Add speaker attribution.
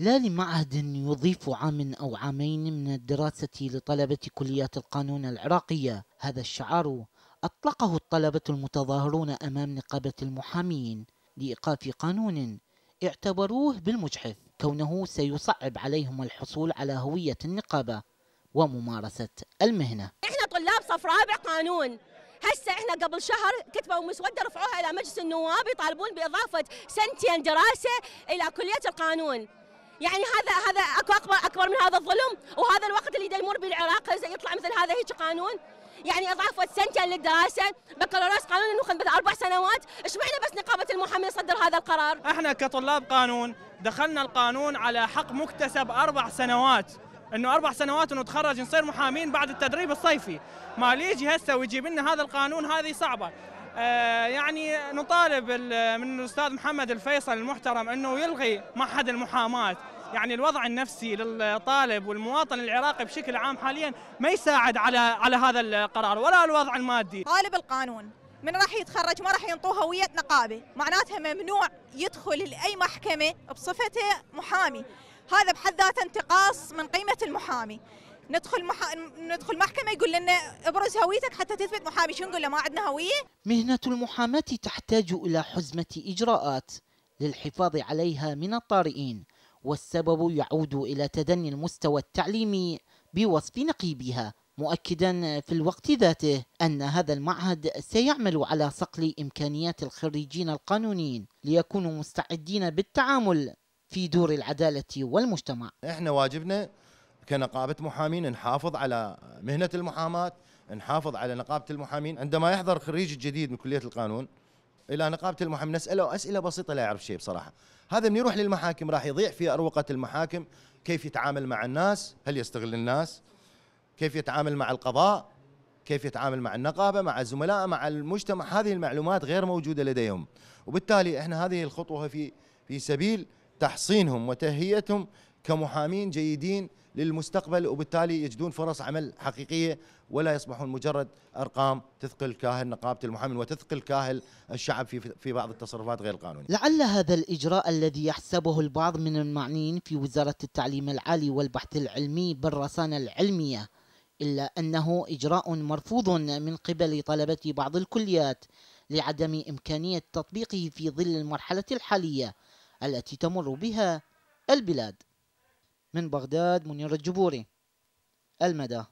Speaker 1: لا لمعهد يضيف عام أو عامين من الدراسة لطلبة كليات القانون العراقية هذا الشعار أطلقه الطلبة المتظاهرون أمام نقابة المحامين لإيقاف قانون اعتبروه بالمجحف كونه سيصعب عليهم الحصول على هوية النقابة وممارسة المهنة
Speaker 2: إحنا طلاب صف رابع قانون هسه احنا قبل شهر كتبوا مسوده رفعوها الى مجلس النواب يطالبون باضافه سنتين دراسه الى كليه القانون يعني هذا هذا اكو اكبر اكبر من هذا الظلم وهذا الوقت اللي يمر بالعراق يطلع مثل هذا هيك قانون يعني اضعفت سنتين للدراسه بكالوريوس قانون انه خذ اربع سنوات اشمعنا بس نقابه المحامين صدر هذا القرار احنا
Speaker 3: كطلاب قانون دخلنا القانون على حق مكتسب اربع سنوات انه اربع سنوات ونتخرج نصير محامين بعد التدريب الصيفي ما ليجي هسه ويجيب لنا هذا القانون هذه صعبه آه، يعني نطالب من الاستاذ محمد الفيصل المحترم انه يلغي معهد المحاماه يعني الوضع النفسي للطالب والمواطن العراقي بشكل عام حاليا ما يساعد على على هذا القرار ولا الوضع المادي طالب
Speaker 4: القانون من راح يتخرج ما راح ينطوه هويه نقابه معناتها ممنوع يدخل لاي محكمه بصفته محامي هذا بحد ذاته انتقاص من قيمه المحامي ندخل مح... ندخل محكمه يقول لنا ابرز هويتك حتى تثبت محامي شو نقول له ما عندنا هويه
Speaker 1: مهنه المحاماه تحتاج الى حزمه اجراءات للحفاظ عليها من الطارئين والسبب يعود الى تدني المستوى التعليمي بوصف نقيبها مؤكدا في الوقت ذاته ان هذا المعهد سيعمل على صقل امكانيات الخريجين القانونيين ليكونوا مستعدين بالتعامل في دور العداله
Speaker 5: والمجتمع احنا واجبنا كنقابة محامين نحافظ على مهنة المحاماة نحافظ على نقابة المحامين عندما يحضر خريج الجديد من كلية القانون إلى نقابة المحامين نسأله أسئلة بسيطة لا يعرف شيء بصراحة هذا من يروح للمحاكم راح يضيع في أروقة المحاكم كيف يتعامل مع الناس هل يستغل الناس كيف يتعامل مع القضاء كيف يتعامل مع النقابة مع الزملاء مع المجتمع هذه المعلومات غير موجودة لديهم وبالتالي احنا هذه الخطوة في في سبيل تحصينهم وتهيئتهم كمحامين جيدين للمستقبل وبالتالي يجدون فرص عمل حقيقيه ولا يصبحون مجرد ارقام تثقل كاهل نقابه المحامين وتثقل كاهل الشعب في في بعض التصرفات غير القانونيه.
Speaker 1: لعل هذا الاجراء الذي يحسبه البعض من المعنيين في وزاره التعليم العالي والبحث العلمي بالرصانه العلميه الا انه اجراء مرفوض من قبل طلبه بعض الكليات لعدم امكانيه تطبيقه في ظل المرحله الحاليه التي تمر بها البلاد. من بغداد منير الجبوري المدى